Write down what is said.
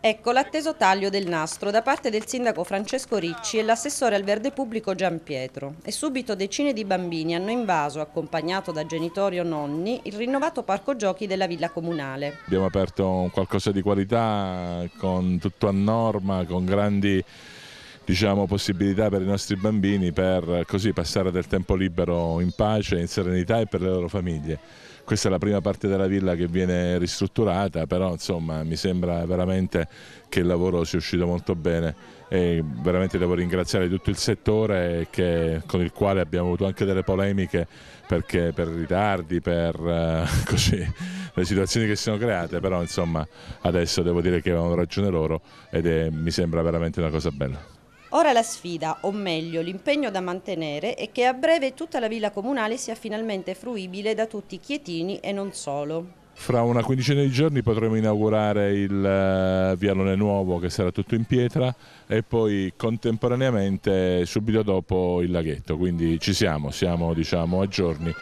Ecco l'atteso taglio del nastro da parte del sindaco Francesco Ricci e l'assessore al verde pubblico Gian Pietro. E subito decine di bambini hanno invaso, accompagnato da genitori o nonni, il rinnovato parco giochi della villa comunale. Abbiamo aperto qualcosa di qualità con tutto a norma, con grandi diciamo, possibilità per i nostri bambini per così passare del tempo libero in pace, in serenità e per le loro famiglie. Questa è la prima parte della villa che viene ristrutturata, però insomma mi sembra veramente che il lavoro sia uscito molto bene e veramente devo ringraziare tutto il settore che, con il quale abbiamo avuto anche delle polemiche perché, per ritardi, per eh, così, le situazioni che si sono create, però insomma adesso devo dire che avevano ragione loro ed è, mi sembra veramente una cosa bella. Ora la sfida, o meglio l'impegno da mantenere, è che a breve tutta la villa comunale sia finalmente fruibile da tutti i chietini e non solo. Fra una quindicina di giorni potremo inaugurare il eh, Vialone Nuovo che sarà tutto in pietra e poi contemporaneamente subito dopo il laghetto, quindi ci siamo, siamo diciamo a giorni.